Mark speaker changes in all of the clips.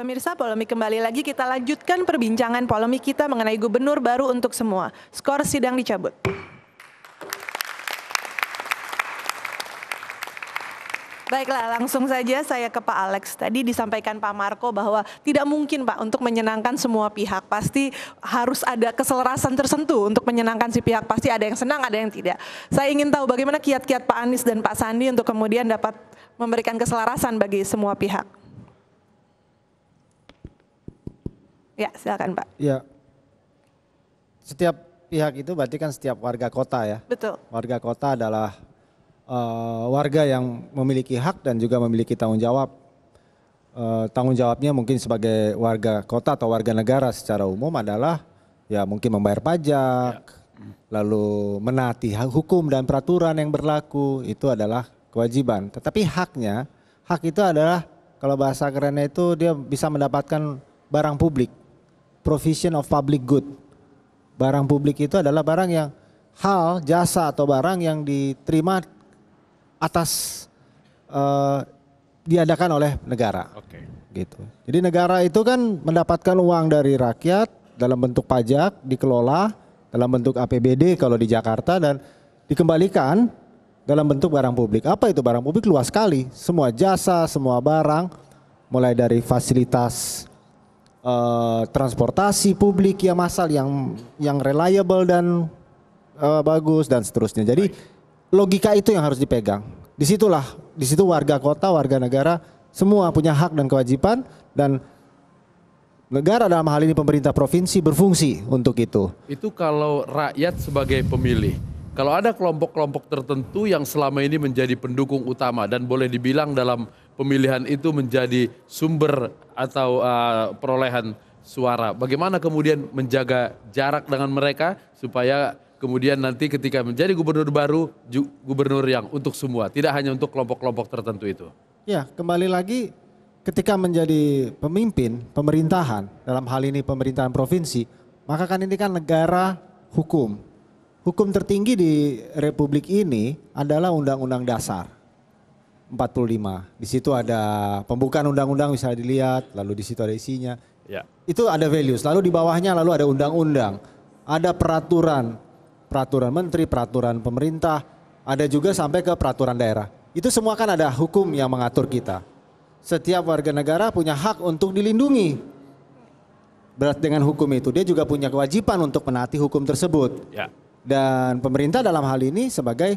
Speaker 1: pemirsa, polemik kembali lagi kita lanjutkan perbincangan polemik kita mengenai gubernur baru untuk semua. Skor sidang dicabut. Baiklah, langsung saja saya ke Pak Alex. Tadi disampaikan Pak Marco bahwa tidak mungkin Pak untuk menyenangkan semua pihak. Pasti harus ada keselarasan tersentuh untuk menyenangkan si pihak. Pasti ada yang senang, ada yang tidak. Saya ingin tahu bagaimana kiat-kiat Pak Anies dan Pak Sandi untuk kemudian dapat memberikan keselarasan bagi semua pihak. Ya, silakan Pak.
Speaker 2: Ya. Setiap pihak itu berarti kan setiap warga kota ya. Betul. Warga kota adalah uh, warga yang memiliki hak dan juga memiliki tanggung jawab. Uh, tanggung jawabnya mungkin sebagai warga kota atau warga negara secara umum adalah ya mungkin membayar pajak, ya. lalu menaati hukum dan peraturan yang berlaku itu adalah kewajiban. Tetapi haknya, hak itu adalah kalau bahasa kerennya itu dia bisa mendapatkan barang publik provision of public good. Barang publik itu adalah barang yang hal, jasa atau barang yang diterima atas uh, diadakan oleh negara. Oke. Okay. Gitu. Jadi negara itu kan mendapatkan uang dari rakyat dalam bentuk pajak, dikelola dalam bentuk APBD kalau di Jakarta dan dikembalikan dalam bentuk barang publik. Apa itu barang publik? Luas sekali, semua jasa, semua barang mulai dari fasilitas uh, transportasi publik yang massal yang yang reliable dan uh, bagus dan seterusnya. Jadi logika itu yang harus dipegang. Disitulah, disitu warga kota, warga negara semua punya hak dan kewajiban dan negara dalam hal ini pemerintah provinsi berfungsi untuk itu.
Speaker 3: Itu kalau rakyat sebagai pemilih. Kalau ada kelompok-kelompok tertentu yang selama ini menjadi pendukung utama dan boleh dibilang dalam pemilihan itu menjadi sumber atau uh, perolehan suara. Bagaimana kemudian menjaga jarak dengan mereka supaya kemudian nanti ketika menjadi gubernur baru gubernur yang untuk semua, tidak hanya untuk kelompok-kelompok tertentu itu.
Speaker 2: Ya, kembali lagi ketika menjadi pemimpin pemerintahan dalam hal ini pemerintahan provinsi, maka kan ini kan negara hukum. Hukum tertinggi di republik ini adalah undang-undang dasar. 45. Di situ ada pembukaan undang-undang bisa dilihat, lalu di situ ada isinya. Ya. Itu ada values. Lalu di bawahnya lalu ada undang-undang, ada peraturan, peraturan menteri, peraturan pemerintah, ada juga sampai ke peraturan daerah. Itu semua kan ada hukum yang mengatur kita. Setiap warga negara punya hak untuk dilindungi. Berat dengan hukum itu dia juga punya kewajiban untuk menaati hukum tersebut. Ya. Dan pemerintah dalam hal ini sebagai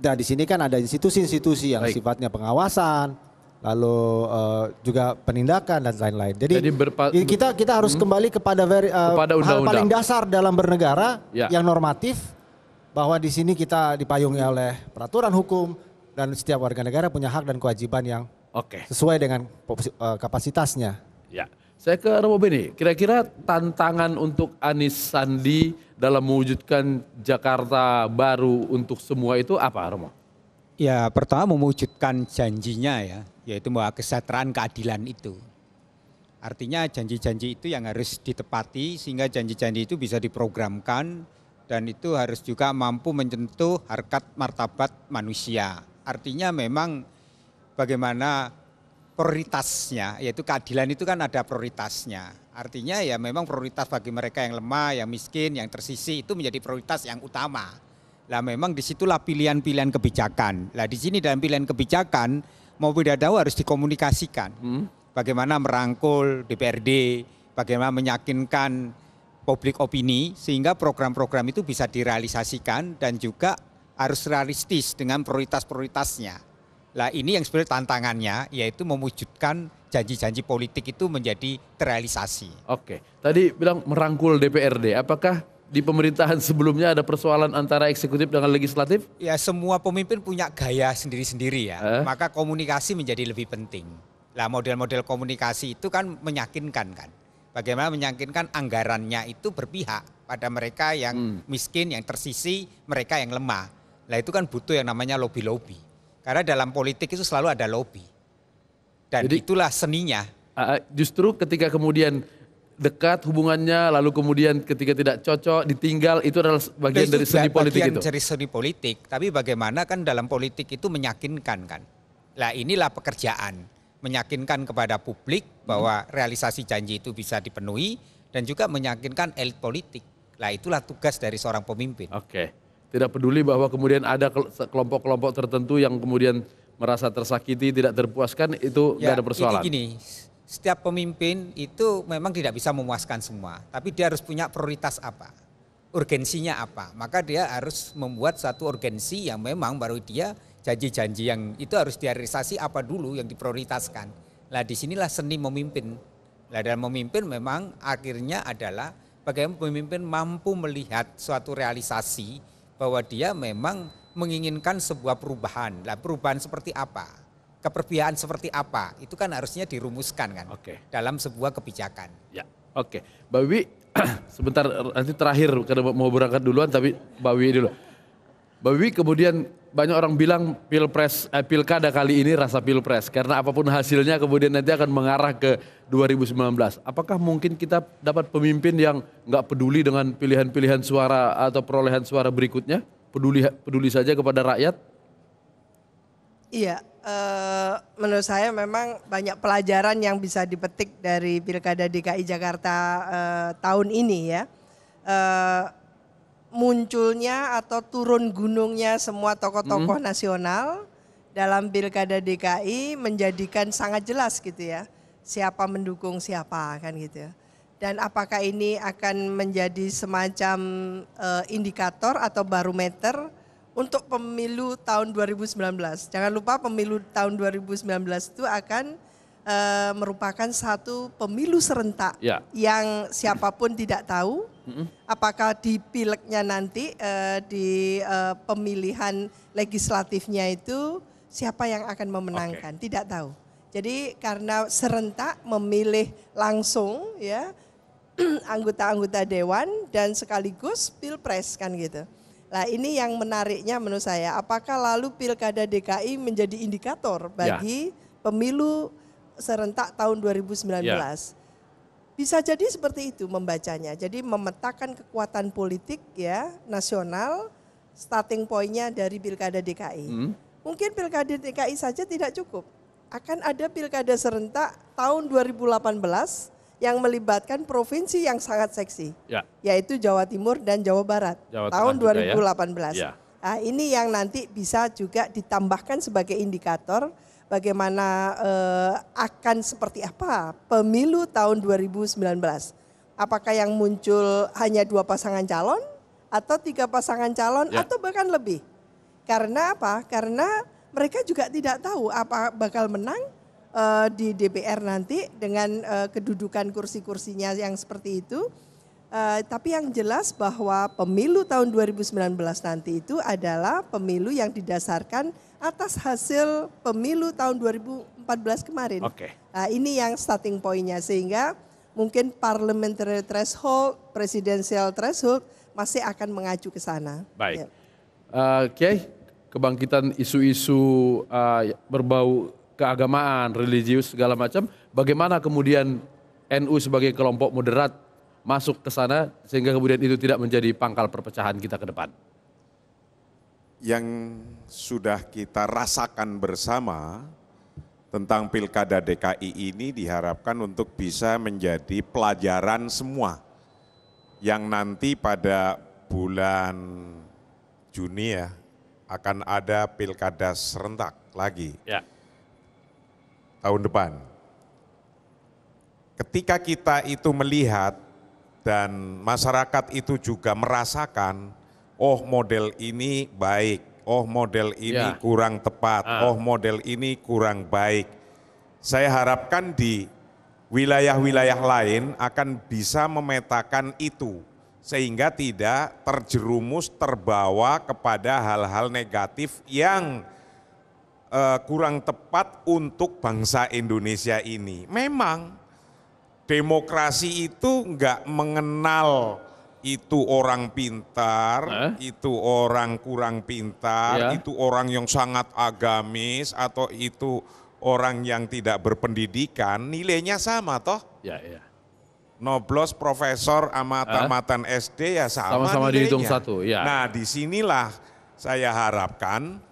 Speaker 2: nah di sini kan ada institusi-institusi yang Baik. sifatnya pengawasan, lalu uh, juga penindakan dan lain-lain. Jadi, Jadi berpa- kita kita harus hmm. kembali kepada, ver, uh, kepada hal paling dasar dalam bernegara ya. yang normatif bahwa di sini kita dipayungi oleh peraturan hukum dan setiap warga negara punya hak dan kewajiban yang Oke. sesuai dengan eh, kapasitasnya. Ya. Saya ke Romo Beni, kira-kira
Speaker 3: tantangan untuk Anis Sandi dalam mewujudkan Jakarta baru untuk semua itu apa Romo?
Speaker 4: Ya pertama mewujudkan janjinya ya, yaitu bahwa kesejahteraan keadilan itu. Artinya janji-janji itu yang harus ditepati sehingga janji-janji itu bisa diprogramkan dan itu harus juga mampu menyentuh harkat martabat manusia. Artinya memang bagaimana prioritasnya, yaitu keadilan itu kan ada prioritasnya. Artinya ya memang prioritas bagi mereka yang lemah, yang miskin, yang tersisi itu menjadi prioritas yang utama. Lah memang disitulah pilihan-pilihan kebijakan. Lah di sini dalam pilihan kebijakan mau beda tahu harus dikomunikasikan. Hmm. Bagaimana merangkul DPRD, bagaimana meyakinkan publik opini sehingga program-program itu bisa direalisasikan dan juga harus realistis dengan prioritas-prioritasnya. Nah ini yang sebenarnya tantangannya yaitu mewujudkan janji-janji politik itu menjadi terrealisasi. Oke, tadi
Speaker 3: bilang merangkul DPRD, apakah di pemerintahan sebelumnya ada persoalan antara eksekutif dengan
Speaker 4: legislatif? Ya semua pemimpin punya gaya sendiri-sendiri ya, eh? maka komunikasi menjadi lebih penting. Lah model-model komunikasi itu kan menyakinkan kan. Bagaimana menyakinkan anggarannya itu berpihak pada mereka yang hmm. miskin, yang tersisi, mereka yang lemah. Nah itu kan butuh yang namanya lobby-lobby. Karena dalam politik itu selalu ada lobby. Dan Jadi, itulah seninya. Ah, ah, justru ketika kemudian dekat hubungannya, lalu kemudian ketika tidak cocok, ditinggal, itu adalah bagian itu dari seni bagian politik itu? dari seni politik, tapi bagaimana kan dalam politik itu meyakinkan kan? Nah inilah pekerjaan, meyakinkan kepada publik bahwa hmm. realisasi janji itu bisa dipenuhi, dan juga meyakinkan elit politik. Nah itulah tugas dari seorang pemimpin. Oke. Okay
Speaker 3: tidak peduli bahwa kemudian ada kelompok-kelompok tertentu yang kemudian merasa tersakiti, tidak terpuaskan, itu ya, ada persoalan. Gini,
Speaker 4: setiap pemimpin itu memang tidak bisa memuaskan semua, tapi dia harus punya prioritas apa, urgensinya apa. Maka dia harus membuat satu urgensi yang memang baru dia janji-janji yang itu harus direalisasi apa dulu yang diprioritaskan. Nah disinilah seni memimpin. Nah dalam memimpin memang akhirnya adalah bagaimana pemimpin mampu melihat suatu realisasi bahwa dia memang menginginkan sebuah perubahan. lah perubahan seperti apa? keperbiaan seperti apa? Itu kan harusnya dirumuskan kan okay. dalam sebuah kebijakan. Ya, oke. Okay. Mbak
Speaker 3: sebentar nanti terakhir karena mau berangkat duluan tapi bawi dulu. bawi kemudian banyak orang bilang pilpres eh, pilkada kali ini rasa pilpres karena apapun hasilnya kemudian nanti akan mengarah ke 2019. Apakah mungkin kita dapat pemimpin yang nggak peduli dengan pilihan-pilihan suara atau perolehan suara berikutnya? Peduli peduli saja kepada rakyat?
Speaker 1: Iya, eh, menurut saya memang banyak pelajaran yang bisa dipetik dari pilkada DKI Jakarta eh, tahun ini ya. Eh, munculnya atau turun gunungnya semua tokoh-tokoh -hmm. nasional dalam pilkada DKI menjadikan sangat jelas gitu ya siapa mendukung siapa kan gitu ya. Dan apakah ini akan menjadi semacam uh, indikator atau barometer untuk pemilu tahun 2019? Jangan lupa pemilu tahun 2019 itu akan uh, merupakan satu pemilu serentak ya. yang siapapun tidak tahu Apakah di pileknya nanti uh, di uh, pemilihan legislatifnya itu siapa yang akan memenangkan? Okay. Tidak tahu. Jadi karena serentak memilih langsung ya anggota-anggota dewan dan sekaligus pilpres kan gitu. Nah ini yang menariknya menurut saya, apakah lalu pilkada DKI menjadi indikator ya. bagi ya. pemilu serentak tahun 2019? Ya. Bisa jadi seperti itu membacanya. Jadi memetakan kekuatan politik ya nasional starting pointnya dari pilkada DKI. Hmm. Mungkin pilkada DKI saja tidak cukup. Akan ada pilkada serentak tahun 2018 yang melibatkan provinsi yang sangat seksi, ya. yaitu Jawa Timur dan Jawa Barat Jawa tahun 2018. Ya. Ya. Nah, ini yang nanti bisa juga ditambahkan sebagai indikator bagaimana eh, akan seperti apa pemilu tahun 2019. Apakah yang muncul hanya dua pasangan calon atau tiga pasangan calon ya. atau bahkan lebih? Karena apa? Karena mereka juga tidak tahu apa bakal menang eh, di DPR nanti dengan eh, kedudukan kursi-kursinya yang seperti itu. Uh, tapi yang jelas bahwa pemilu tahun 2019 nanti itu adalah pemilu yang didasarkan atas hasil pemilu tahun 2014 kemarin. Oke. Okay. Nah, ini yang starting pointnya sehingga mungkin parliamentary threshold, presidential threshold masih akan mengacu ke sana.
Speaker 3: Baik. Ya. Uh, Kiai, kebangkitan isu-isu uh, berbau keagamaan, religius segala macam, bagaimana kemudian NU sebagai kelompok moderat masuk ke sana sehingga kemudian itu tidak menjadi pangkal perpecahan kita ke depan?
Speaker 5: yang sudah kita rasakan bersama tentang Pilkada DKI ini diharapkan untuk bisa menjadi pelajaran semua yang nanti pada bulan Juni ya akan ada Pilkada serentak lagi. Ya. Tahun depan. Ketika kita itu melihat dan masyarakat itu juga merasakan oh model ini baik, oh model ini ya. kurang tepat, ah. oh model ini kurang baik. Saya harapkan di wilayah-wilayah lain akan bisa memetakan itu sehingga tidak terjerumus terbawa kepada hal-hal negatif yang uh, kurang tepat untuk bangsa Indonesia ini. Memang demokrasi itu enggak mengenal itu orang pintar, eh? itu orang kurang pintar, ya. itu orang yang sangat agamis atau itu orang yang tidak berpendidikan, nilainya sama toh? Ya, ya. Noblos profesor sama eh? tamatan SD ya sama Sama-sama dihitung satu, ya. Nah, disinilah saya harapkan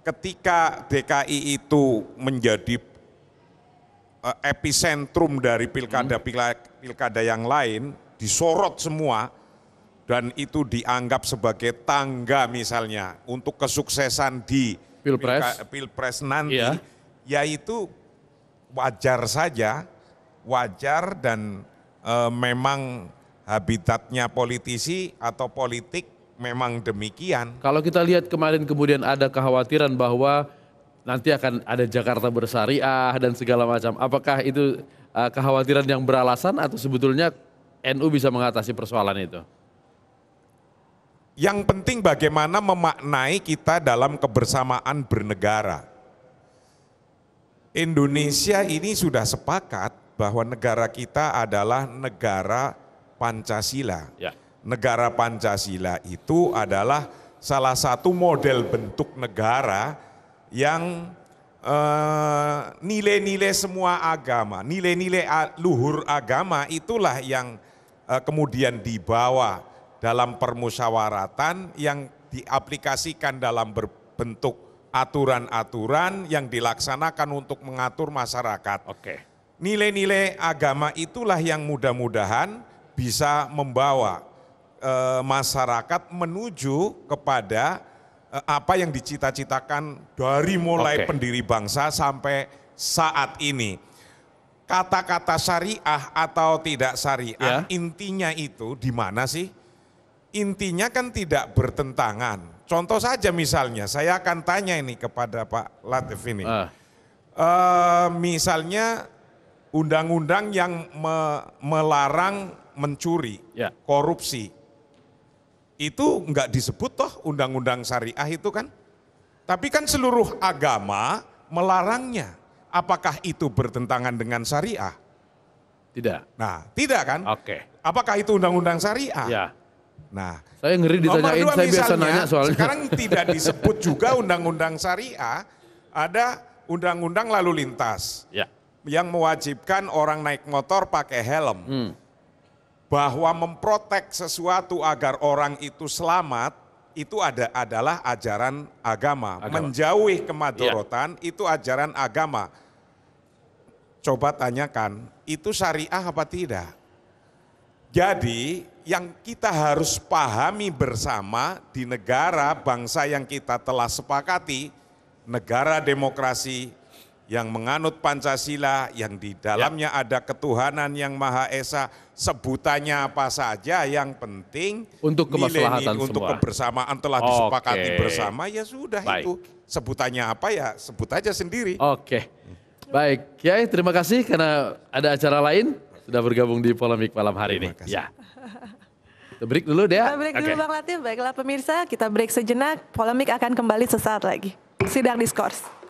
Speaker 5: ketika DKI itu menjadi eh, epicentrum dari pilkada-pilkada hmm. pilkada yang lain, disorot semua dan itu dianggap sebagai tangga misalnya untuk kesuksesan di pilpres, pilpres nanti, iya. yaitu wajar saja, wajar dan e, memang habitatnya politisi atau politik memang demikian. Kalau kita
Speaker 3: lihat kemarin kemudian ada kekhawatiran bahwa nanti akan ada Jakarta bersyariah dan segala macam. Apakah itu e, kekhawatiran yang beralasan atau sebetulnya NU
Speaker 5: bisa mengatasi persoalan itu? Yang penting bagaimana memaknai kita dalam kebersamaan bernegara. Indonesia ini sudah sepakat bahwa negara kita adalah negara Pancasila. Ya. Negara Pancasila itu adalah salah satu model bentuk negara yang Eh, nilai-nilai semua agama, nilai-nilai luhur agama itulah yang uh, kemudian dibawa dalam permusyawaratan yang diaplikasikan dalam berbentuk aturan-aturan yang dilaksanakan untuk mengatur masyarakat. Oke. Nilai-nilai agama itulah yang mudah-mudahan bisa membawa e, masyarakat menuju kepada Eh, apa yang dicita-citakan dari mulai okay. pendiri bangsa sampai saat ini. Kata-kata syariah atau tidak syariah, yeah. intinya itu di mana sih? Intinya kan tidak bertentangan. Contoh saja misalnya, saya akan tanya ini kepada Pak Latif ini. Uh. Uh, misalnya undang-undang yang me melarang mencuri, yeah. korupsi, itu nggak disebut toh undang-undang syariah itu kan. Tapi kan seluruh agama melarangnya. Apakah itu bertentangan dengan syariah? Tidak. Nah, tidak kan? Oke. Apakah itu undang-undang syariah? Ya. Nah, saya ngeri ditanyain, dua, saya misalnya, biasa nanya soalnya. Sekarang tidak disebut juga undang-undang syariah, ada undang-undang lalu lintas. Ya. Yang mewajibkan orang naik motor pakai helm. Hmm bahwa memprotek sesuatu agar orang itu selamat itu ada adalah ajaran agama. agama. Menjauhi iya. kemadorotan ya. itu ajaran agama. Coba tanyakan, itu syariah apa tidak? Jadi yang kita harus pahami bersama di negara bangsa yang kita telah sepakati, negara demokrasi, yang menganut Pancasila, yang di dalamnya ya. ada ketuhanan yang Maha Esa, sebutannya apa saja yang penting untuk kemaslahatan untuk semua. kebersamaan telah okay. disepakati bersama ya sudah Baik. itu sebutannya apa ya sebut aja sendiri. Oke.
Speaker 3: Baik, Kiai ya, terima kasih karena ada acara lain sudah bergabung di polemik malam hari ini. Ya. Kita break dulu deh. Kita break okay. dulu Bang
Speaker 1: Latif. Baiklah pemirsa, kita break sejenak. Polemik akan kembali sesaat lagi. Sidang diskurs.